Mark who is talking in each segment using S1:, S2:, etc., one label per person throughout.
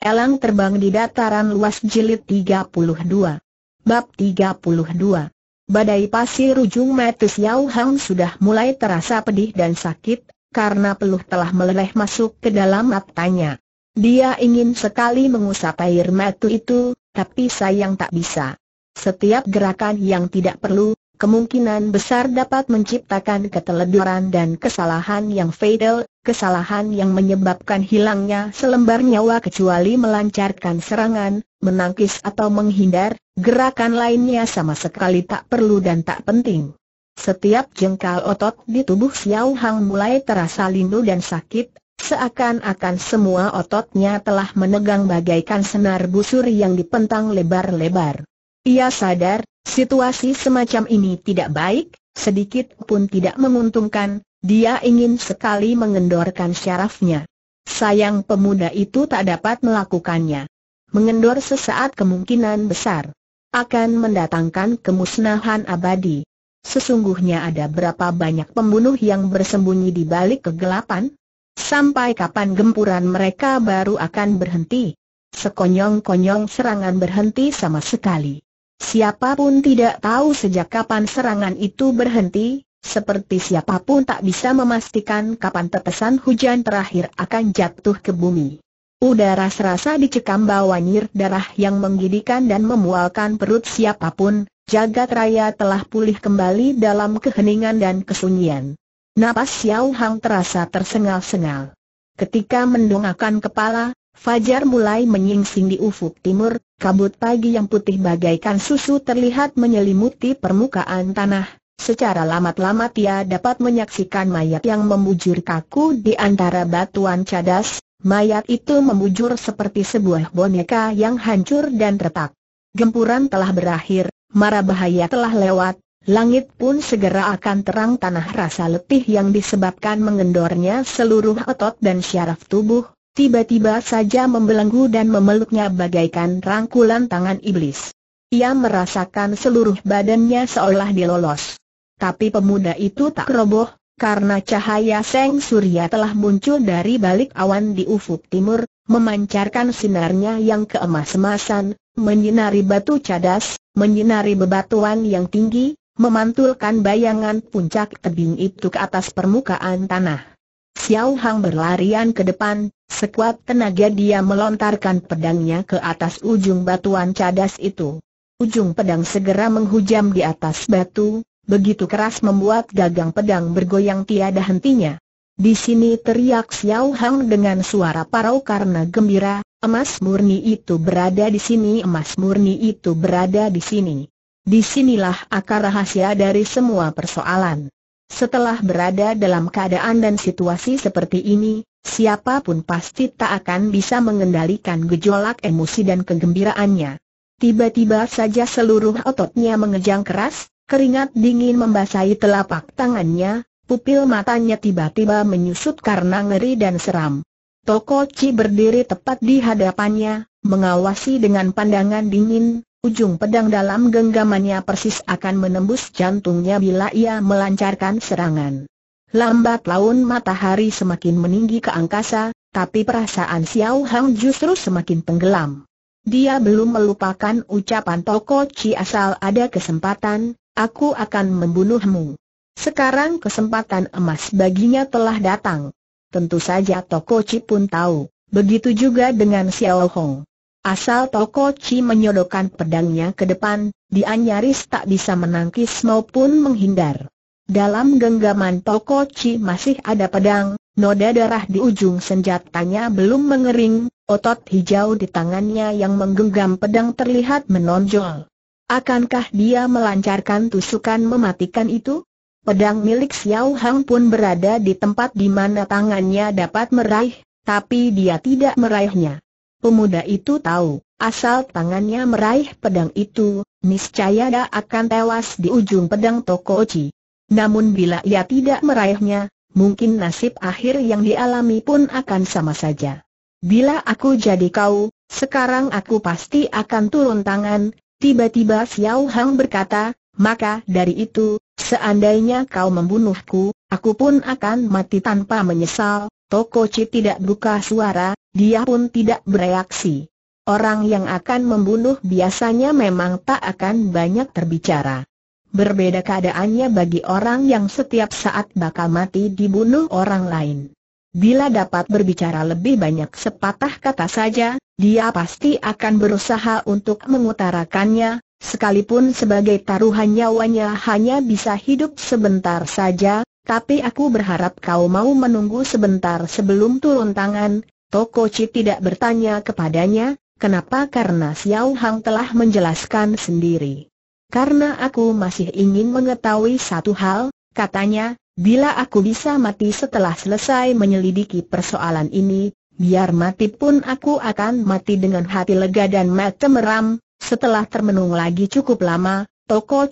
S1: Elang terbang di dataran luas jilid 32. Bab 32. Badai pasir ujung Metis Yau Hang sudah mulai terasa pedih dan sakit, karena peluh telah meleleh masuk ke dalam matanya. Dia ingin sekali mengusap air mata itu, tapi sayang tak bisa. Setiap gerakan yang tidak perlu, kemungkinan besar dapat menciptakan keteledoran dan kesalahan yang fatal, kesalahan yang menyebabkan hilangnya selembar nyawa kecuali melancarkan serangan, menangkis atau menghindar, gerakan lainnya sama sekali tak perlu dan tak penting. Setiap jengkal otot di tubuh Xiao Hang mulai terasa lindu dan sakit, seakan-akan semua ototnya telah menegang bagaikan senar busur yang dipentang lebar-lebar. Ia sadar, situasi semacam ini tidak baik, sedikit pun tidak menguntungkan, dia ingin sekali mengendorkan syarafnya. Sayang pemuda itu tak dapat melakukannya. Mengendor sesaat kemungkinan besar akan mendatangkan kemusnahan abadi. Sesungguhnya ada berapa banyak pembunuh yang bersembunyi di balik kegelapan? Sampai kapan gempuran mereka baru akan berhenti? Sekonyong-konyong serangan berhenti sama sekali. Siapapun tidak tahu sejak kapan serangan itu berhenti, seperti siapapun tak bisa memastikan kapan tetesan hujan terakhir akan jatuh ke bumi. Udara serasa dicekam bawa nyir darah yang menggidikan dan memualkan perut siapapun, jagat raya telah pulih kembali dalam keheningan dan kesunyian. Napas Xiao Hang terasa tersengal-sengal. Ketika mendongakkan kepala, Fajar mulai menyingsing di ufuk timur, kabut pagi yang putih bagaikan susu terlihat menyelimuti permukaan tanah. Secara lamat-lamat ia dapat menyaksikan mayat yang membujur kaku di antara batuan cadas, mayat itu membujur seperti sebuah boneka yang hancur dan retak. Gempuran telah berakhir, mara bahaya telah lewat, Langit pun segera akan terang tanah rasa letih yang disebabkan mengendornya seluruh otot dan syaraf tubuh, tiba-tiba saja membelenggu dan memeluknya bagaikan rangkulan tangan iblis. Ia merasakan seluruh badannya seolah dilolos. Tapi pemuda itu tak roboh, karena cahaya Seng Surya telah muncul dari balik awan di ufuk timur, memancarkan sinarnya yang keemas-emasan, menyinari batu cadas, menyinari bebatuan yang tinggi, memantulkan bayangan puncak tebing itu ke atas permukaan tanah. Xiao Hang berlarian ke depan, sekuat tenaga dia melontarkan pedangnya ke atas ujung batuan cadas itu. Ujung pedang segera menghujam di atas batu, begitu keras membuat gagang pedang bergoyang tiada hentinya. Di sini teriak Xiao Hang dengan suara parau karena gembira, emas murni itu berada di sini, emas murni itu berada di sini. Disinilah akar rahasia dari semua persoalan. Setelah berada dalam keadaan dan situasi seperti ini, siapapun pasti tak akan bisa mengendalikan gejolak emosi dan kegembiraannya. Tiba-tiba saja seluruh ototnya mengejang keras, keringat dingin membasahi telapak tangannya, pupil matanya tiba-tiba menyusut karena ngeri dan seram. Toko Ci berdiri tepat di hadapannya, mengawasi dengan pandangan dingin, Ujung pedang dalam genggamannya persis akan menembus jantungnya bila ia melancarkan serangan. Lambat laun matahari semakin meninggi ke angkasa, tapi perasaan Xiao Hang justru semakin tenggelam. Dia belum melupakan ucapan Toko Chi asal ada kesempatan, aku akan membunuhmu. Sekarang kesempatan emas baginya telah datang. Tentu saja Toko Chi pun tahu, begitu juga dengan Xiao Hong. Asal Toko Chi menyodokkan pedangnya ke depan, dia nyaris tak bisa menangkis maupun menghindar. Dalam genggaman Toko Chi masih ada pedang, noda darah di ujung senjatanya belum mengering, otot hijau di tangannya yang menggenggam pedang terlihat menonjol. Akankah dia melancarkan tusukan mematikan itu? Pedang milik Xiao Hang pun berada di tempat di mana tangannya dapat meraih, tapi dia tidak meraihnya. Pemuda itu tahu, asal tangannya meraih pedang itu, niscaya dia akan tewas di ujung pedang Toko Oci. Namun bila ia tidak meraihnya, mungkin nasib akhir yang dialami pun akan sama saja. Bila aku jadi kau, sekarang aku pasti akan turun tangan, tiba-tiba Xiao Hang berkata, maka dari itu, seandainya kau membunuhku, aku pun akan mati tanpa menyesal. Toko Tokoci tidak buka suara, dia pun tidak bereaksi. Orang yang akan membunuh biasanya memang tak akan banyak terbicara. Berbeda keadaannya bagi orang yang setiap saat bakal mati dibunuh orang lain. Bila dapat berbicara lebih banyak sepatah kata saja, dia pasti akan berusaha untuk mengutarakannya, sekalipun sebagai taruhan nyawanya hanya bisa hidup sebentar saja, tapi aku berharap kau mau menunggu sebentar sebelum turun tangan, Toko Chi tidak bertanya kepadanya, kenapa karena Xiao Hang telah menjelaskan sendiri. Karena aku masih ingin mengetahui satu hal, katanya, bila aku bisa mati setelah selesai menyelidiki persoalan ini, biar mati pun aku akan mati dengan hati lega dan mata meram, setelah termenung lagi cukup lama,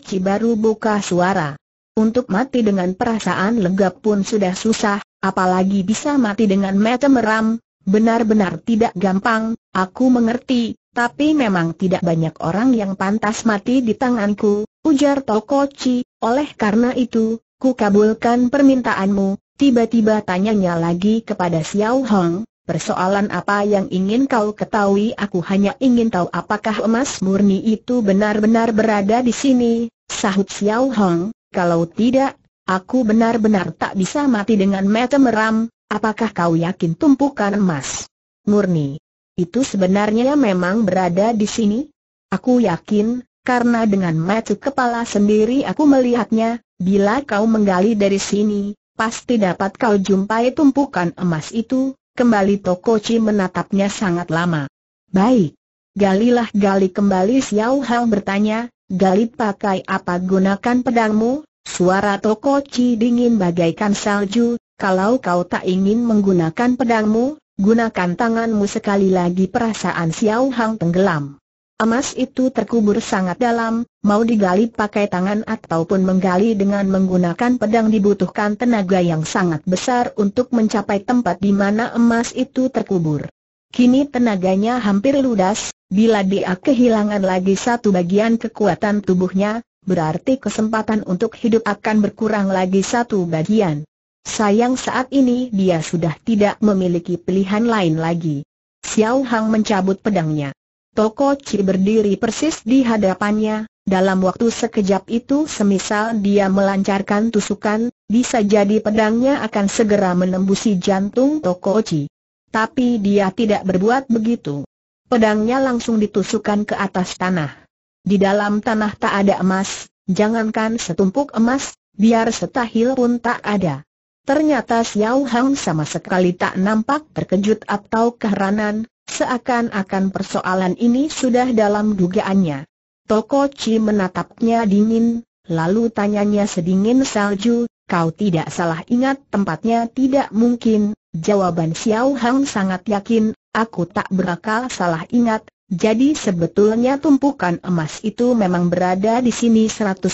S1: Chi baru buka suara. Untuk mati dengan perasaan lega pun sudah susah, apalagi bisa mati dengan mata meram, Benar-benar tidak gampang, aku mengerti, tapi memang tidak banyak orang yang pantas mati di tanganku, ujar Tokoci, oleh karena itu, ku kabulkan permintaanmu, tiba-tiba tanyanya lagi kepada Xiao Hong, persoalan apa yang ingin kau ketahui aku hanya ingin tahu apakah emas murni itu benar-benar berada di sini, sahut Xiao Hong, kalau tidak, aku benar-benar tak bisa mati dengan mata meram, Apakah kau yakin tumpukan emas? Murni. Itu sebenarnya memang berada di sini? Aku yakin, karena dengan mata kepala sendiri aku melihatnya, bila kau menggali dari sini, pasti dapat kau jumpai tumpukan emas itu, kembali Tokoci menatapnya sangat lama. Baik. Galilah gali kembali Xiao Hao bertanya, gali pakai apa gunakan pedangmu? Suara Tokoci dingin bagaikan salju, kalau kau tak ingin menggunakan pedangmu, gunakan tanganmu sekali lagi perasaan Xiao Hang tenggelam. Emas itu terkubur sangat dalam, mau digali pakai tangan ataupun menggali dengan menggunakan pedang dibutuhkan tenaga yang sangat besar untuk mencapai tempat di mana emas itu terkubur. Kini tenaganya hampir ludas, bila dia kehilangan lagi satu bagian kekuatan tubuhnya, berarti kesempatan untuk hidup akan berkurang lagi satu bagian. Sayang saat ini dia sudah tidak memiliki pilihan lain lagi. Xiao Hang mencabut pedangnya. Toko Chi berdiri persis di hadapannya, dalam waktu sekejap itu semisal dia melancarkan tusukan, bisa jadi pedangnya akan segera menembusi jantung Toko Chi. Tapi dia tidak berbuat begitu. Pedangnya langsung ditusukan ke atas tanah. Di dalam tanah tak ada emas, jangankan setumpuk emas, biar setahil pun tak ada. Ternyata Xiao Hang sama sekali tak nampak terkejut atau keheranan, seakan-akan persoalan ini sudah dalam dugaannya. Toko Chi menatapnya dingin, lalu tanyanya sedingin salju, kau tidak salah ingat tempatnya tidak mungkin, jawaban Xiao Hang sangat yakin, aku tak berakal salah ingat, jadi sebetulnya tumpukan emas itu memang berada di sini 100%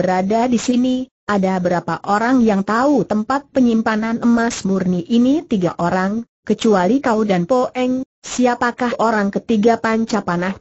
S1: berada di sini, ada berapa orang yang tahu tempat penyimpanan emas murni ini? Tiga orang, kecuali kau dan Poeng. Siapakah orang ketiga panca panah?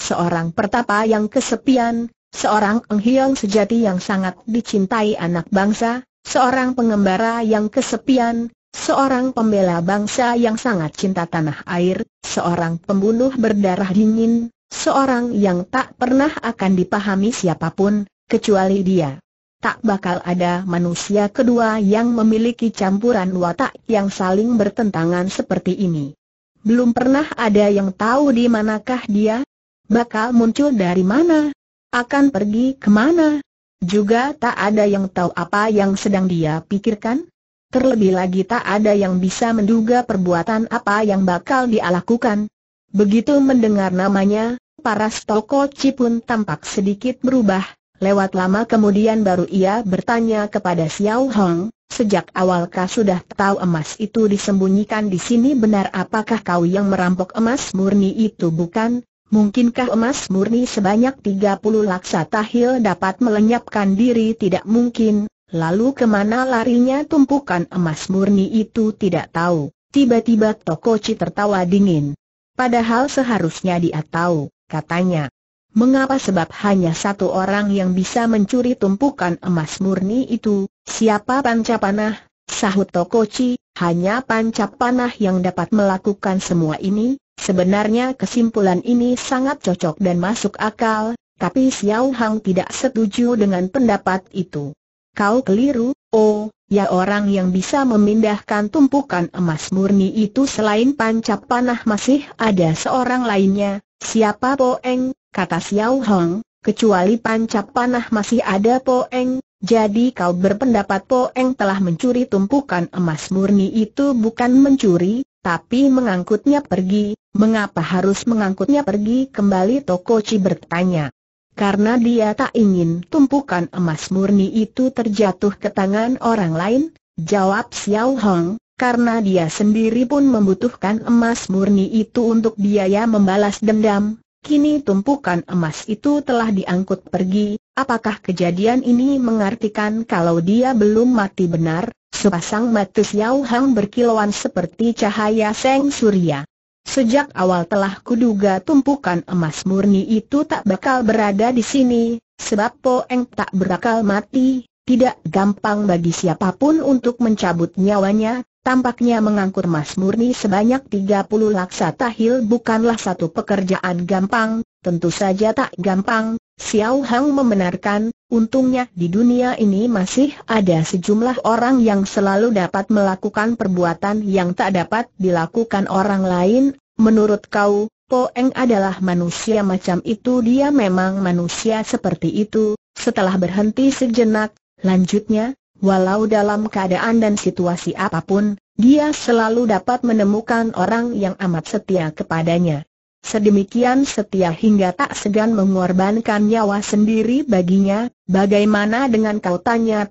S1: Seorang pertapa yang kesepian, seorang enghiang sejati yang sangat dicintai anak bangsa, seorang pengembara yang kesepian, seorang pembela bangsa yang sangat cinta tanah air, seorang pembunuh berdarah dingin, seorang yang tak pernah akan dipahami siapapun, kecuali dia tak bakal ada manusia kedua yang memiliki campuran watak yang saling bertentangan seperti ini. Belum pernah ada yang tahu di manakah dia, bakal muncul dari mana, akan pergi kemana. Juga tak ada yang tahu apa yang sedang dia pikirkan. Terlebih lagi tak ada yang bisa menduga perbuatan apa yang bakal dia lakukan. Begitu mendengar namanya, para stoko Cipun tampak sedikit berubah, Lewat lama kemudian baru ia bertanya kepada Xiao Hong, sejak awalkah sudah tahu emas itu disembunyikan di sini benar apakah kau yang merampok emas murni itu bukan? Mungkinkah emas murni sebanyak 30 laksa tahil dapat melenyapkan diri tidak mungkin, lalu kemana larinya tumpukan emas murni itu tidak tahu. Tiba-tiba Tokoci tertawa dingin. Padahal seharusnya dia tahu, katanya. Mengapa sebab hanya satu orang yang bisa mencuri tumpukan emas murni itu, siapa panca panah? Sahut Tokoci, hanya panca panah yang dapat melakukan semua ini, sebenarnya kesimpulan ini sangat cocok dan masuk akal, tapi Xiao Hang tidak setuju dengan pendapat itu. Kau keliru, oh, ya orang yang bisa memindahkan tumpukan emas murni itu selain panca panah masih ada seorang lainnya, siapa Poeng? kata Xiao Hong, kecuali pancap panah masih ada Poeng, jadi kau berpendapat Poeng telah mencuri tumpukan emas murni itu bukan mencuri, tapi mengangkutnya pergi, mengapa harus mengangkutnya pergi kembali Toko Chi bertanya. Karena dia tak ingin tumpukan emas murni itu terjatuh ke tangan orang lain, jawab Xiao Hong, karena dia sendiri pun membutuhkan emas murni itu untuk biaya membalas dendam, Kini tumpukan emas itu telah diangkut pergi, apakah kejadian ini mengartikan kalau dia belum mati benar? Sepasang mata Xiao Hang berkilauan seperti cahaya seng surya. Sejak awal telah kuduga tumpukan emas murni itu tak bakal berada di sini, sebab Po Eng tak berakal mati, tidak gampang bagi siapapun untuk mencabut nyawanya, Tampaknya mengangkur emas murni sebanyak 30 laksa tahil bukanlah satu pekerjaan gampang, tentu saja tak gampang, Xiao Hang membenarkan, untungnya di dunia ini masih ada sejumlah orang yang selalu dapat melakukan perbuatan yang tak dapat dilakukan orang lain, menurut kau, Po Eng adalah manusia macam itu dia memang manusia seperti itu, setelah berhenti sejenak, lanjutnya, Walau dalam keadaan dan situasi apapun, dia selalu dapat menemukan orang yang amat setia kepadanya. Sedemikian setia hingga tak segan mengorbankan nyawa sendiri baginya, bagaimana dengan kau tanya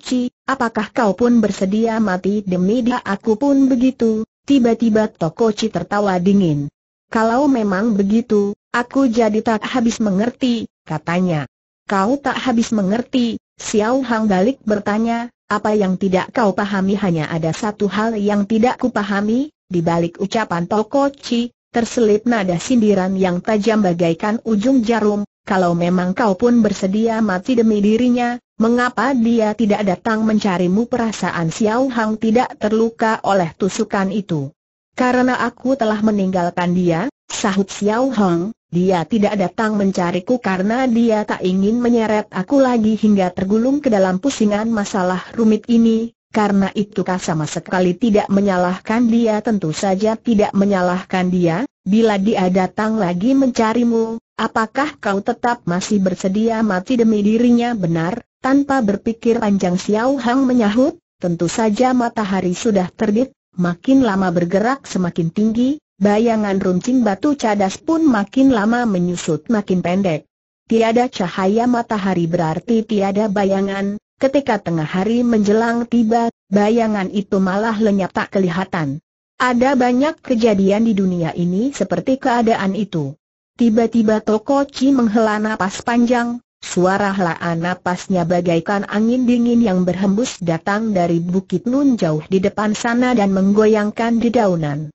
S1: Chi, apakah kau pun bersedia mati demi dia aku pun begitu, tiba-tiba Chi tertawa dingin. Kalau memang begitu, aku jadi tak habis mengerti, katanya. Kau tak habis mengerti, Xiao Hang balik bertanya, apa yang tidak kau pahami hanya ada satu hal yang tidak kupahami, di balik ucapan Toko Chi, terselip nada sindiran yang tajam bagaikan ujung jarum, kalau memang kau pun bersedia mati demi dirinya, mengapa dia tidak datang mencarimu perasaan Xiao Hang tidak terluka oleh tusukan itu? Karena aku telah meninggalkan dia, sahut Xiao Hang, dia tidak datang mencariku karena dia tak ingin menyeret aku lagi hingga tergulung ke dalam pusingan masalah rumit ini, karena itu kah sama sekali tidak menyalahkan dia tentu saja tidak menyalahkan dia, bila dia datang lagi mencarimu, apakah kau tetap masih bersedia mati demi dirinya benar? Tanpa berpikir panjang Xiao Hang menyahut, tentu saja matahari sudah terbit, makin lama bergerak semakin tinggi, Bayangan runcing batu cadas pun makin lama menyusut makin pendek. Tiada cahaya matahari berarti tiada bayangan, ketika tengah hari menjelang tiba, bayangan itu malah lenyap tak kelihatan. Ada banyak kejadian di dunia ini seperti keadaan itu. Tiba-tiba Toko Chi menghela napas panjang, Suara helaan napasnya bagaikan angin dingin yang berhembus datang dari Bukit Nun jauh di depan sana dan menggoyangkan dedaunan.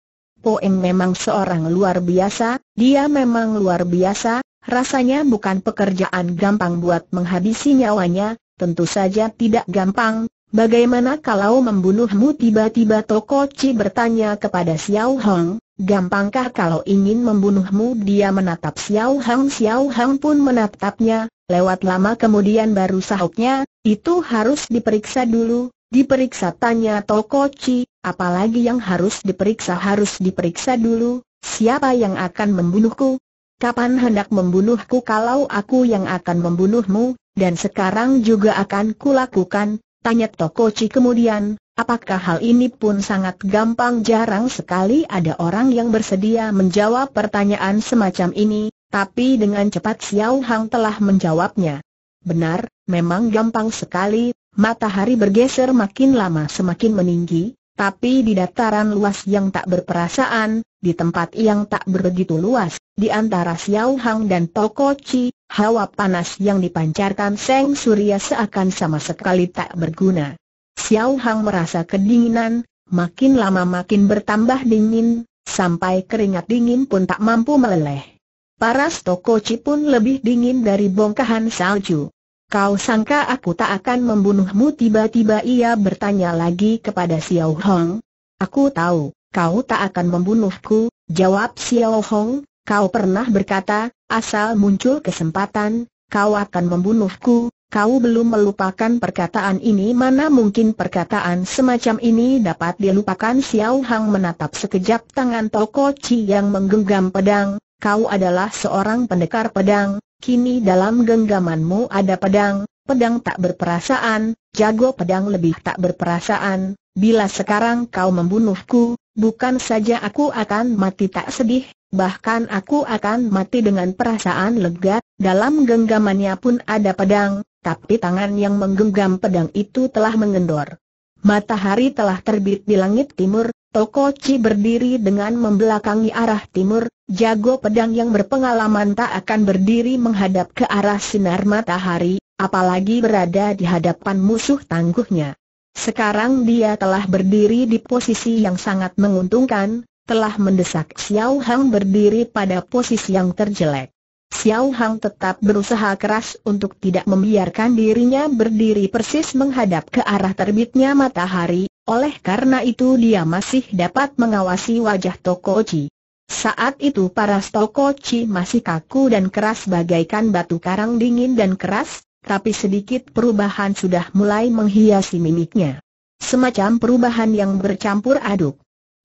S1: Eng memang seorang luar biasa, dia memang luar biasa, rasanya bukan pekerjaan gampang buat menghabisi nyawanya, tentu saja tidak gampang. Bagaimana kalau membunuhmu tiba-tiba Toko Chi bertanya kepada Xiao Hong, gampangkah kalau ingin membunuhmu dia menatap Xiao Hong Xiao Hong pun menatapnya, lewat lama kemudian baru sahutnya, itu harus diperiksa dulu, Diperiksa tanya Toko Chi, apalagi yang harus diperiksa harus diperiksa dulu, siapa yang akan membunuhku? Kapan hendak membunuhku kalau aku yang akan membunuhmu, dan sekarang juga akan kulakukan, tanya Toko Chi kemudian, apakah hal ini pun sangat gampang jarang sekali ada orang yang bersedia menjawab pertanyaan semacam ini, tapi dengan cepat Xiao Hang telah menjawabnya. Benar, memang gampang sekali, Matahari bergeser makin lama semakin meninggi, tapi di dataran luas yang tak berperasaan, di tempat yang tak begitu luas, di antara Xiao Hang dan Toko Chi, hawa panas yang dipancarkan Seng Surya seakan sama sekali tak berguna. Xiao Hang merasa kedinginan, makin lama makin bertambah dingin, sampai keringat dingin pun tak mampu meleleh. Paras Toko Chi pun lebih dingin dari bongkahan salju. Kau sangka aku tak akan membunuhmu tiba-tiba ia bertanya lagi kepada Xiao Hong. Aku tahu, kau tak akan membunuhku, jawab Xiao Hong, kau pernah berkata, asal muncul kesempatan, kau akan membunuhku, kau belum melupakan perkataan ini mana mungkin perkataan semacam ini dapat dilupakan Xiao Hong menatap sekejap tangan Toko Chi yang menggenggam pedang, kau adalah seorang pendekar pedang, kini dalam genggamanmu ada pedang, pedang tak berperasaan, jago pedang lebih tak berperasaan, bila sekarang kau membunuhku, bukan saja aku akan mati tak sedih, bahkan aku akan mati dengan perasaan lega, dalam genggamannya pun ada pedang, tapi tangan yang menggenggam pedang itu telah mengendor. Matahari telah terbit di langit timur, Toko Chi berdiri dengan membelakangi arah timur, jago pedang yang berpengalaman tak akan berdiri menghadap ke arah sinar matahari, apalagi berada di hadapan musuh tangguhnya. Sekarang dia telah berdiri di posisi yang sangat menguntungkan, telah mendesak Xiao Hang berdiri pada posisi yang terjelek. Xiao Hang tetap berusaha keras untuk tidak membiarkan dirinya berdiri persis menghadap ke arah terbitnya matahari, oleh karena itu dia masih dapat mengawasi wajah Tokoji. Saat itu para Tokochi masih kaku dan keras bagaikan batu karang dingin dan keras, tapi sedikit perubahan sudah mulai menghiasi mimiknya. Semacam perubahan yang bercampur aduk.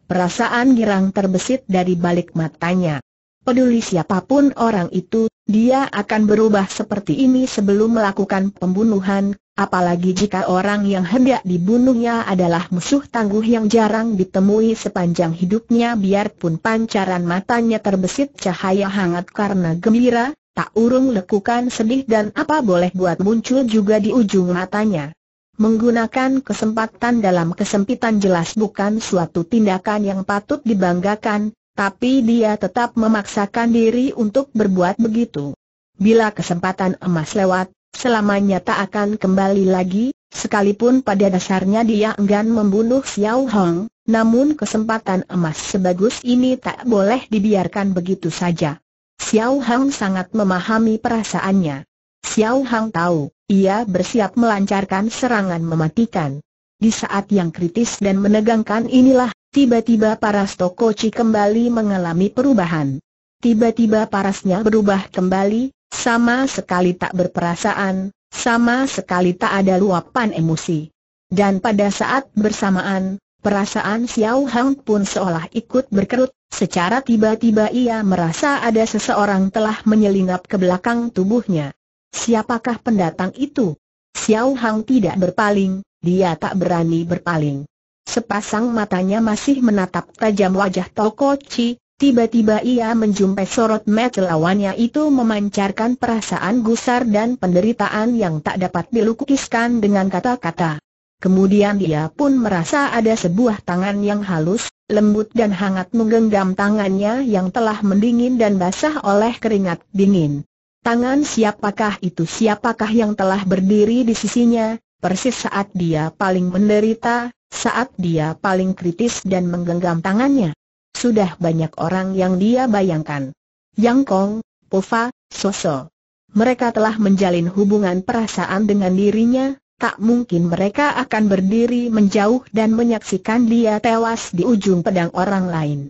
S1: Perasaan girang terbesit dari balik matanya. Peduli siapapun orang itu, dia akan berubah seperti ini sebelum melakukan pembunuhan, apalagi jika orang yang hendak dibunuhnya adalah musuh tangguh yang jarang ditemui sepanjang hidupnya biarpun pancaran matanya terbesit cahaya hangat karena gembira, tak urung lekukan sedih dan apa boleh buat muncul juga di ujung matanya. Menggunakan kesempatan dalam kesempitan jelas bukan suatu tindakan yang patut dibanggakan, tapi dia tetap memaksakan diri untuk berbuat begitu. Bila kesempatan emas lewat, selamanya tak akan kembali lagi, sekalipun pada dasarnya dia enggan membunuh Xiao Hong, namun kesempatan emas sebagus ini tak boleh dibiarkan begitu saja. Xiao Hong sangat memahami perasaannya. Xiao Hong tahu, ia bersiap melancarkan serangan mematikan. Di saat yang kritis dan menegangkan inilah Tiba-tiba paras stokoci kembali mengalami perubahan. Tiba-tiba parasnya berubah kembali, sama sekali tak berperasaan, sama sekali tak ada luapan emosi. Dan pada saat bersamaan, perasaan Xiao Hang pun seolah ikut berkerut, secara tiba-tiba ia merasa ada seseorang telah menyelinap ke belakang tubuhnya. Siapakah pendatang itu? Xiao Hang tidak berpaling, dia tak berani berpaling. Sepasang matanya masih menatap tajam wajah Toko Chi, tiba-tiba ia menjumpai sorot mata lawannya itu memancarkan perasaan gusar dan penderitaan yang tak dapat dilukiskan dengan kata-kata. Kemudian dia pun merasa ada sebuah tangan yang halus, lembut dan hangat menggenggam tangannya yang telah mendingin dan basah oleh keringat dingin. Tangan siapakah itu siapakah yang telah berdiri di sisinya, persis saat dia paling menderita, saat dia paling kritis dan menggenggam tangannya. Sudah banyak orang yang dia bayangkan. Yang Kong, Pofa, Soso. Mereka telah menjalin hubungan perasaan dengan dirinya, tak mungkin mereka akan berdiri menjauh dan menyaksikan dia tewas di ujung pedang orang lain.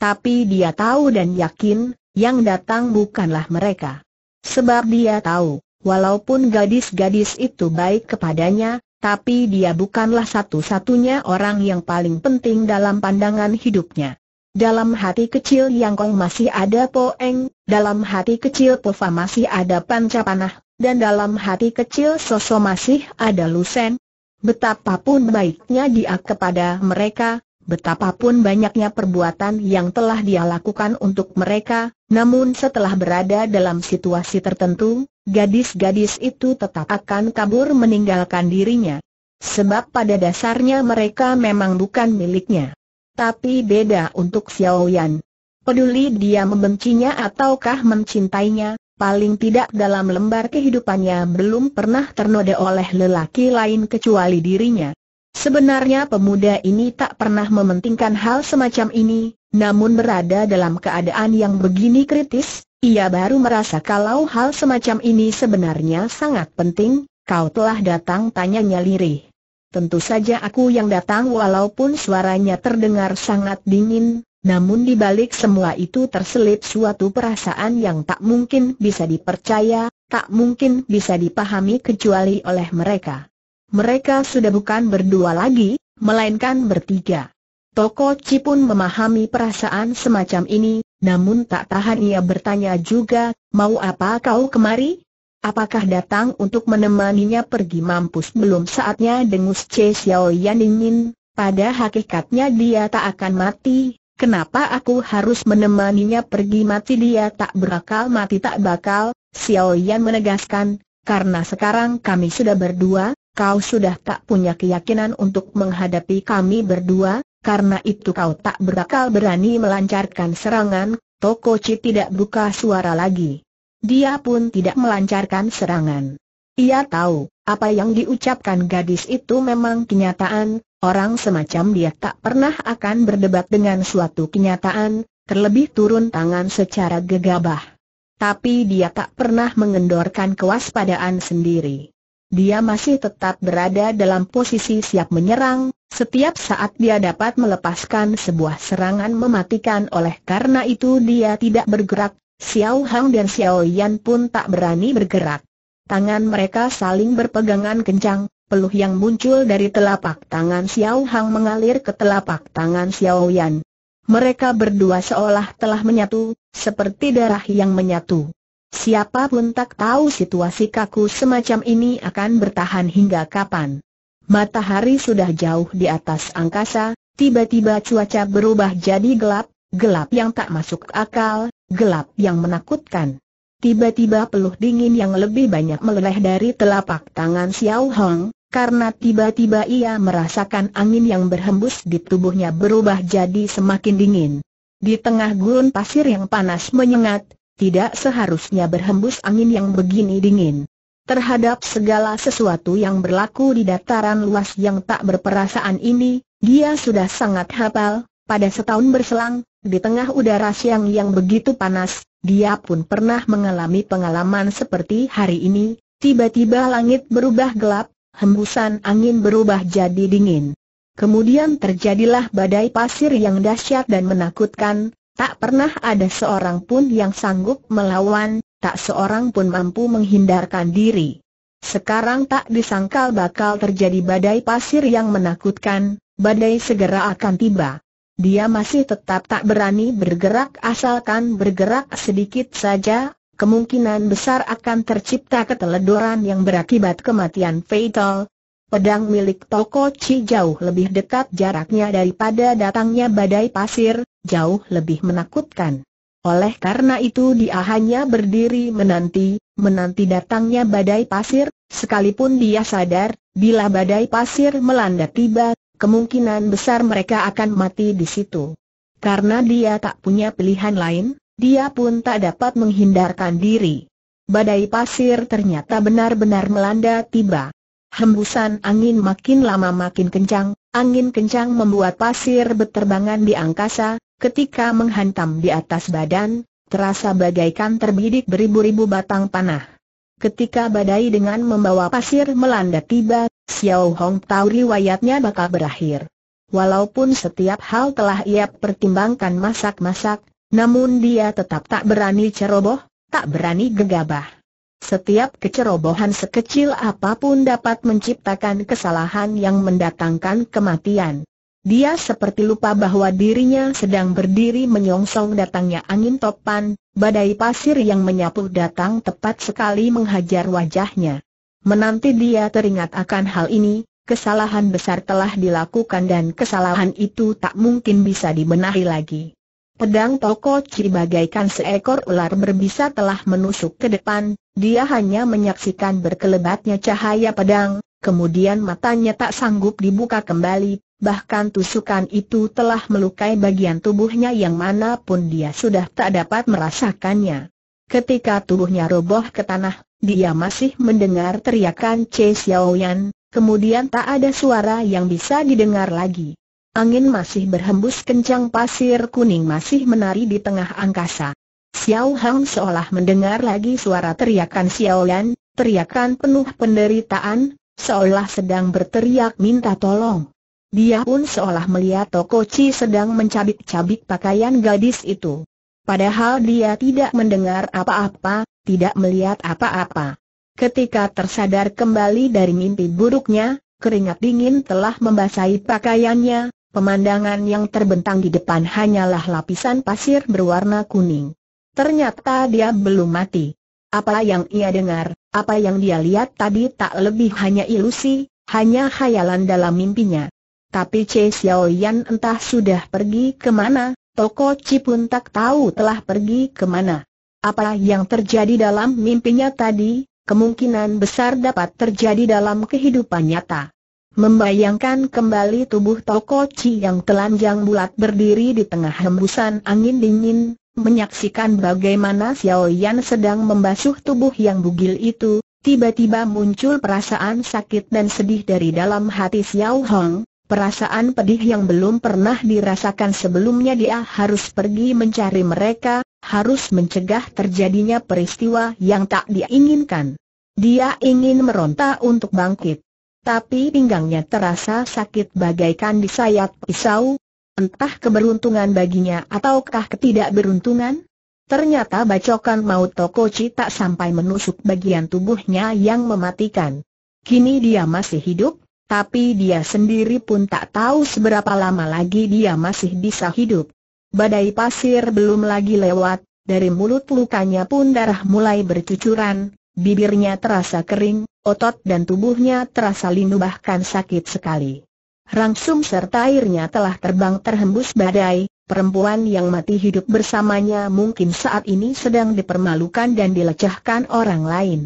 S1: Tapi dia tahu dan yakin, yang datang bukanlah mereka. Sebab dia tahu, walaupun gadis-gadis itu baik kepadanya, tapi dia bukanlah satu-satunya orang yang paling penting dalam pandangan hidupnya. Dalam hati kecil Yang Kong masih ada Poeng, dalam hati kecil Fa masih ada Pancapanah, dan dalam hati kecil Soso masih ada Lusen. Betapapun baiknya dia kepada mereka, betapapun banyaknya perbuatan yang telah dia lakukan untuk mereka, namun setelah berada dalam situasi tertentu, gadis-gadis itu tetap akan kabur meninggalkan dirinya. Sebab pada dasarnya mereka memang bukan miliknya. Tapi beda untuk Xiao Yan. Peduli dia membencinya ataukah mencintainya, paling tidak dalam lembar kehidupannya belum pernah ternoda oleh lelaki lain kecuali dirinya. Sebenarnya pemuda ini tak pernah mementingkan hal semacam ini, namun berada dalam keadaan yang begini kritis, ia baru merasa kalau hal semacam ini sebenarnya sangat penting, kau telah datang tanyanya lirih. Tentu saja aku yang datang walaupun suaranya terdengar sangat dingin, namun di balik semua itu terselip suatu perasaan yang tak mungkin bisa dipercaya, tak mungkin bisa dipahami kecuali oleh mereka. Mereka sudah bukan berdua lagi, melainkan bertiga. Toko Ci pun memahami perasaan semacam ini, namun tak tahan ia bertanya juga, mau apa kau kemari? Apakah datang untuk menemaninya pergi mampus belum saatnya dengus Che Xiao Yan ingin, pada hakikatnya dia tak akan mati, kenapa aku harus menemaninya pergi mati dia tak berakal mati tak bakal, Xiao Yan menegaskan, karena sekarang kami sudah berdua, kau sudah tak punya keyakinan untuk menghadapi kami berdua, karena itu kau tak berakal berani melancarkan serangan, Tokoci tidak buka suara lagi. Dia pun tidak melancarkan serangan. Ia tahu, apa yang diucapkan gadis itu memang kenyataan, orang semacam dia tak pernah akan berdebat dengan suatu kenyataan, terlebih turun tangan secara gegabah. Tapi dia tak pernah mengendorkan kewaspadaan sendiri dia masih tetap berada dalam posisi siap menyerang, setiap saat dia dapat melepaskan sebuah serangan mematikan oleh karena itu dia tidak bergerak, Xiao Hang dan Xiao Yan pun tak berani bergerak. Tangan mereka saling berpegangan kencang, peluh yang muncul dari telapak tangan Xiao Hang mengalir ke telapak tangan Xiao Yan. Mereka berdua seolah telah menyatu, seperti darah yang menyatu. Siapa pun tak tahu situasi kaku semacam ini akan bertahan hingga kapan. Matahari sudah jauh di atas angkasa, tiba-tiba cuaca berubah jadi gelap, gelap yang tak masuk akal, gelap yang menakutkan. Tiba-tiba peluh dingin yang lebih banyak meleleh dari telapak tangan Xiao Hong, karena tiba-tiba ia merasakan angin yang berhembus di tubuhnya berubah jadi semakin dingin. Di tengah gurun pasir yang panas menyengat, tidak seharusnya berhembus angin yang begini dingin. Terhadap segala sesuatu yang berlaku di dataran luas yang tak berperasaan ini, dia sudah sangat hafal, pada setahun berselang, di tengah udara siang yang begitu panas, dia pun pernah mengalami pengalaman seperti hari ini, tiba-tiba langit berubah gelap, hembusan angin berubah jadi dingin. Kemudian terjadilah badai pasir yang dahsyat dan menakutkan, Tak pernah ada seorang pun yang sanggup melawan, tak seorang pun mampu menghindarkan diri. Sekarang tak disangkal bakal terjadi badai pasir yang menakutkan, badai segera akan tiba. Dia masih tetap tak berani bergerak asalkan bergerak sedikit saja, kemungkinan besar akan tercipta keteledoran yang berakibat kematian fatal, Pedang milik Toko Chi jauh lebih dekat jaraknya daripada datangnya badai pasir, jauh lebih menakutkan. Oleh karena itu dia hanya berdiri menanti, menanti datangnya badai pasir, sekalipun dia sadar, bila badai pasir melanda tiba, kemungkinan besar mereka akan mati di situ. Karena dia tak punya pilihan lain, dia pun tak dapat menghindarkan diri. Badai pasir ternyata benar-benar melanda tiba. Hembusan angin makin lama makin kencang, angin kencang membuat pasir berterbangan di angkasa, ketika menghantam di atas badan, terasa bagaikan terbidik beribu-ribu batang panah. Ketika badai dengan membawa pasir melanda tiba, Xiao Hong tahu riwayatnya bakal berakhir. Walaupun setiap hal telah ia pertimbangkan masak-masak, namun dia tetap tak berani ceroboh, tak berani gegabah. Setiap kecerobohan sekecil apapun dapat menciptakan kesalahan yang mendatangkan kematian. Dia seperti lupa bahwa dirinya sedang berdiri menyongsong datangnya angin topan, badai pasir yang menyapu datang tepat sekali menghajar wajahnya. Menanti dia teringat akan hal ini, kesalahan besar telah dilakukan dan kesalahan itu tak mungkin bisa dibenahi lagi. Pedang Toko ciri bagaikan seekor ular berbisa telah menusuk ke depan, dia hanya menyaksikan berkelebatnya cahaya pedang, kemudian matanya tak sanggup dibuka kembali, bahkan tusukan itu telah melukai bagian tubuhnya yang mana pun dia sudah tak dapat merasakannya. Ketika tubuhnya roboh ke tanah, dia masih mendengar teriakan Che Xiaoyan, kemudian tak ada suara yang bisa didengar lagi. Angin masih berhembus kencang pasir kuning masih menari di tengah angkasa. Xiao Hang seolah mendengar lagi suara teriakan Xiao Yan, teriakan penuh penderitaan, seolah sedang berteriak minta tolong. Dia pun seolah melihat Toko Tokoci sedang mencabik-cabik pakaian gadis itu. Padahal dia tidak mendengar apa-apa, tidak melihat apa-apa. Ketika tersadar kembali dari mimpi buruknya, keringat dingin telah membasahi pakaiannya, Pemandangan yang terbentang di depan hanyalah lapisan pasir berwarna kuning. Ternyata dia belum mati. Apa yang ia dengar, apa yang dia lihat tadi tak lebih hanya ilusi, hanya khayalan dalam mimpinya. Tapi Che Xiao Yan entah sudah pergi kemana, Toko Chi pun tak tahu telah pergi kemana. Apa yang terjadi dalam mimpinya tadi, kemungkinan besar dapat terjadi dalam kehidupan nyata. Membayangkan kembali tubuh Toko Chi yang telanjang bulat berdiri di tengah hembusan angin dingin, menyaksikan bagaimana Xiao Yan sedang membasuh tubuh yang bugil itu, tiba-tiba muncul perasaan sakit dan sedih dari dalam hati Xiao Hong, perasaan pedih yang belum pernah dirasakan sebelumnya dia harus pergi mencari mereka, harus mencegah terjadinya peristiwa yang tak diinginkan. Dia ingin meronta untuk bangkit. Tapi pinggangnya terasa sakit bagaikan disayat pisau. Entah keberuntungan baginya ataukah ketidakberuntungan? Ternyata bacokan maut Tokochi tak sampai menusuk bagian tubuhnya yang mematikan. Kini dia masih hidup, tapi dia sendiri pun tak tahu seberapa lama lagi dia masih bisa hidup. Badai pasir belum lagi lewat, dari mulut lukanya pun darah mulai bercucuran, Bibirnya terasa kering, otot dan tubuhnya terasa linu bahkan sakit sekali. Rangsum serta airnya telah terbang terhembus badai, perempuan yang mati hidup bersamanya mungkin saat ini sedang dipermalukan dan dilecehkan orang lain.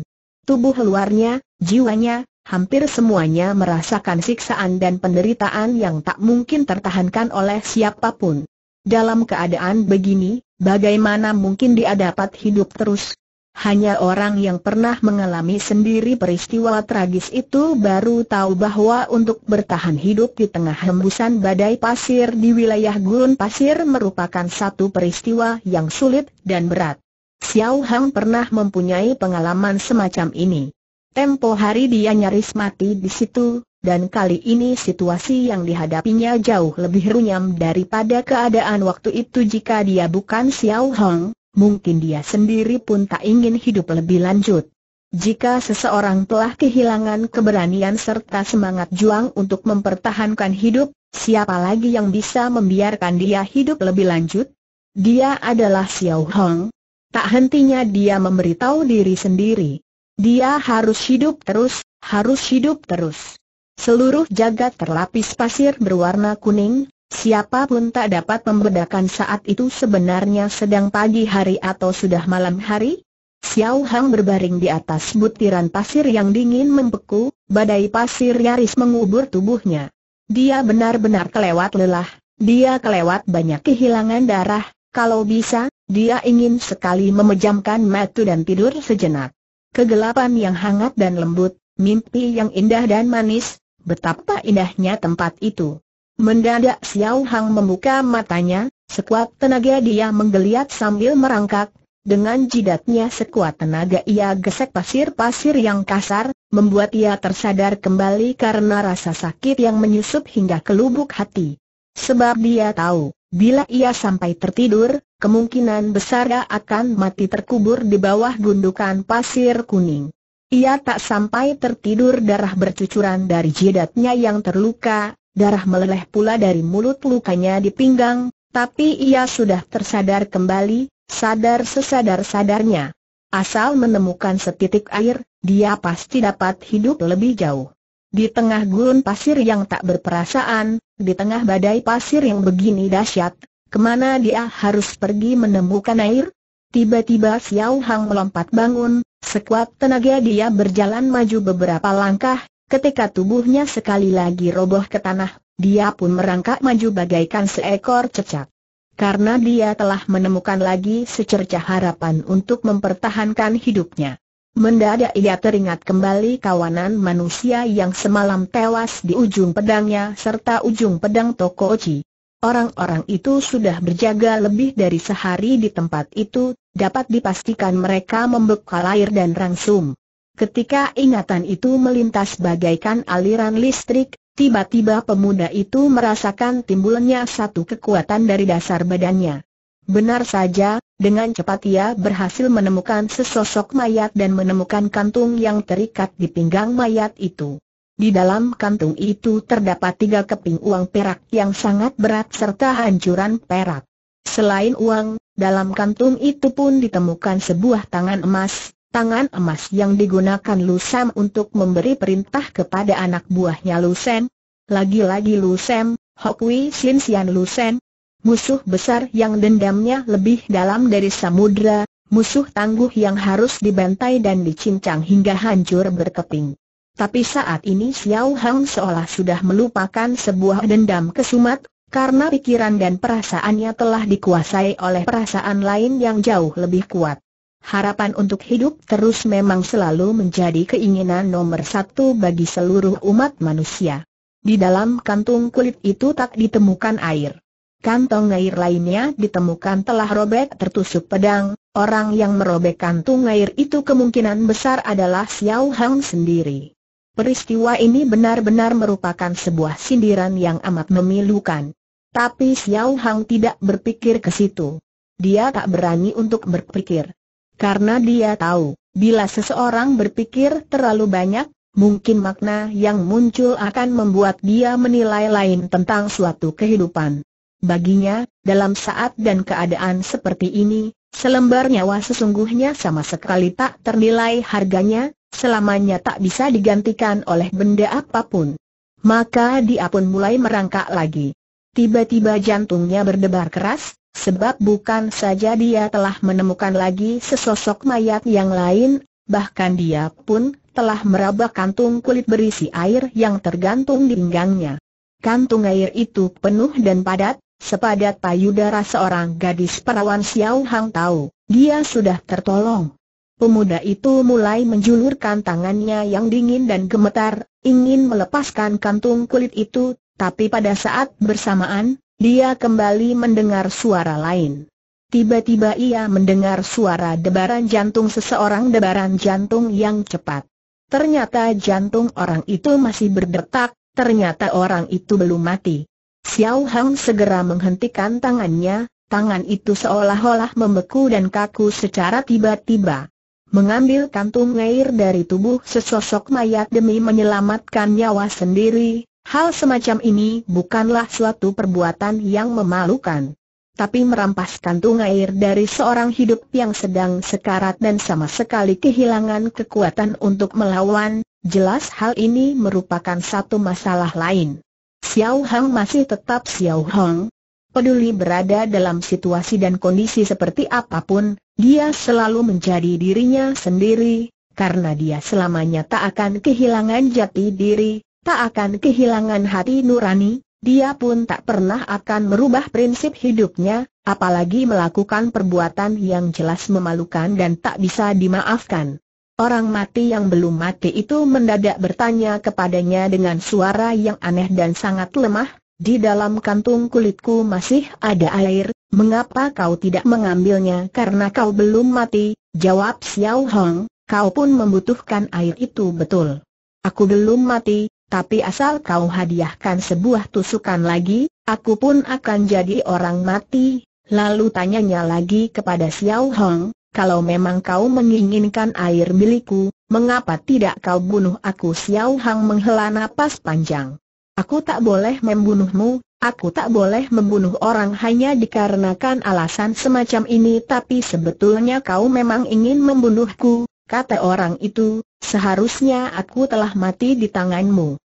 S1: Tubuh luarnya, jiwanya, hampir semuanya merasakan siksaan dan penderitaan yang tak mungkin tertahankan oleh siapapun. Dalam keadaan begini, bagaimana mungkin dia dapat hidup terus? Hanya orang yang pernah mengalami sendiri peristiwa tragis itu baru tahu bahwa untuk bertahan hidup di tengah hembusan badai pasir di wilayah gurun pasir merupakan satu peristiwa yang sulit dan berat. Xiao Hang pernah mempunyai pengalaman semacam ini. Tempo hari dia nyaris mati di situ, dan kali ini situasi yang dihadapinya jauh lebih runyam daripada keadaan waktu itu jika dia bukan Xiao Hang mungkin dia sendiri pun tak ingin hidup lebih lanjut. Jika seseorang telah kehilangan keberanian serta semangat juang untuk mempertahankan hidup, siapa lagi yang bisa membiarkan dia hidup lebih lanjut? Dia adalah Xiao Hong. Tak hentinya dia memberitahu diri sendiri. Dia harus hidup terus, harus hidup terus. Seluruh jagat terlapis pasir berwarna kuning, Siapapun tak dapat membedakan saat itu sebenarnya sedang pagi hari atau sudah malam hari. Xiao Hang berbaring di atas butiran pasir yang dingin membeku, badai pasir nyaris mengubur tubuhnya. Dia benar-benar kelewat lelah, dia kelewat banyak kehilangan darah, kalau bisa, dia ingin sekali memejamkan mata dan tidur sejenak. Kegelapan yang hangat dan lembut, mimpi yang indah dan manis, betapa indahnya tempat itu. Mendadak Xiao Hang membuka matanya, sekuat tenaga dia menggeliat sambil merangkak, dengan jidatnya sekuat tenaga ia gesek pasir-pasir yang kasar, membuat ia tersadar kembali karena rasa sakit yang menyusup hingga ke lubuk hati. Sebab dia tahu, bila ia sampai tertidur, kemungkinan besar ia akan mati terkubur di bawah gundukan pasir kuning. Ia tak sampai tertidur darah bercucuran dari jidatnya yang terluka, Darah meleleh pula dari mulut lukanya di pinggang, tapi ia sudah tersadar kembali, sadar sesadar-sadarnya. Asal menemukan setitik air, dia pasti dapat hidup lebih jauh. Di tengah gurun pasir yang tak berperasaan, di tengah badai pasir yang begini dahsyat, kemana dia harus pergi menemukan air? Tiba-tiba Xiao Hang melompat bangun, sekuat tenaga dia berjalan maju beberapa langkah, Ketika tubuhnya sekali lagi roboh ke tanah, dia pun merangkak maju bagaikan seekor cecak. Karena dia telah menemukan lagi secercah harapan untuk mempertahankan hidupnya. Mendadak ia teringat kembali kawanan manusia yang semalam tewas di ujung pedangnya serta ujung pedang Toko Oci. Orang-orang itu sudah berjaga lebih dari sehari di tempat itu, dapat dipastikan mereka membekal air dan rangsum. Ketika ingatan itu melintas bagaikan aliran listrik, tiba-tiba pemuda itu merasakan timbulnya satu kekuatan dari dasar badannya. Benar saja, dengan cepat ia berhasil menemukan sesosok mayat dan menemukan kantung yang terikat di pinggang mayat itu. Di dalam kantung itu terdapat tiga keping uang perak yang sangat berat serta hancuran perak. Selain uang, dalam kantung itu pun ditemukan sebuah tangan emas, tangan emas yang digunakan Lu Sam untuk memberi perintah kepada anak buahnya Lu Sen. Lagi-lagi Lu Sam, Hokwi Sin Sian Lu Sen, musuh besar yang dendamnya lebih dalam dari samudra, musuh tangguh yang harus dibantai dan dicincang hingga hancur berkeping. Tapi saat ini Xiao Hang seolah sudah melupakan sebuah dendam kesumat, karena pikiran dan perasaannya telah dikuasai oleh perasaan lain yang jauh lebih kuat. Harapan untuk hidup terus memang selalu menjadi keinginan nomor satu bagi seluruh umat manusia. Di dalam kantung kulit itu tak ditemukan air. Kantong air lainnya ditemukan telah robek tertusuk pedang, orang yang merobek kantung air itu kemungkinan besar adalah Xiao Hang sendiri. Peristiwa ini benar-benar merupakan sebuah sindiran yang amat memilukan. Tapi Xiao Hang tidak berpikir ke situ. Dia tak berani untuk berpikir. Karena dia tahu, bila seseorang berpikir terlalu banyak, mungkin makna yang muncul akan membuat dia menilai lain tentang suatu kehidupan. Baginya, dalam saat dan keadaan seperti ini, selembar nyawa sesungguhnya sama sekali tak ternilai harganya, selamanya tak bisa digantikan oleh benda apapun. Maka dia pun mulai merangkak lagi. Tiba-tiba jantungnya berdebar keras, sebab bukan saja dia telah menemukan lagi sesosok mayat yang lain, bahkan dia pun telah meraba kantung kulit berisi air yang tergantung di pinggangnya. Kantung air itu penuh dan padat, sepadat payudara seorang gadis perawan Xiao Hang tahu, dia sudah tertolong. Pemuda itu mulai menjulurkan tangannya yang dingin dan gemetar, ingin melepaskan kantung kulit itu, tapi pada saat bersamaan, dia kembali mendengar suara lain. Tiba-tiba ia mendengar suara debaran jantung seseorang debaran jantung yang cepat. Ternyata jantung orang itu masih berdetak, ternyata orang itu belum mati. Xiao Hang segera menghentikan tangannya, tangan itu seolah-olah membeku dan kaku secara tiba-tiba. Mengambil kantung air dari tubuh sesosok mayat demi menyelamatkan nyawa sendiri, Hal semacam ini bukanlah suatu perbuatan yang memalukan. Tapi merampas kantung air dari seorang hidup yang sedang sekarat dan sama sekali kehilangan kekuatan untuk melawan, jelas hal ini merupakan satu masalah lain. Xiao Hang masih tetap Xiao Hang. Peduli berada dalam situasi dan kondisi seperti apapun, dia selalu menjadi dirinya sendiri, karena dia selamanya tak akan kehilangan jati diri, tak akan kehilangan hati nurani, dia pun tak pernah akan merubah prinsip hidupnya, apalagi melakukan perbuatan yang jelas memalukan dan tak bisa dimaafkan. Orang mati yang belum mati itu mendadak bertanya kepadanya dengan suara yang aneh dan sangat lemah, di dalam kantung kulitku masih ada air, mengapa kau tidak mengambilnya karena kau belum mati? Jawab Xiao Hong, kau pun membutuhkan air itu betul. Aku belum mati, tapi asal kau hadiahkan sebuah tusukan lagi, aku pun akan jadi orang mati. Lalu tanyanya lagi kepada Xiao Hong, kalau memang kau menginginkan air milikku, mengapa tidak kau bunuh aku Xiao Hong menghela napas panjang. Aku tak boleh membunuhmu, aku tak boleh membunuh orang hanya dikarenakan alasan semacam ini tapi sebetulnya kau memang ingin membunuhku, kata orang itu, Seharusnya aku telah mati di tanganmu.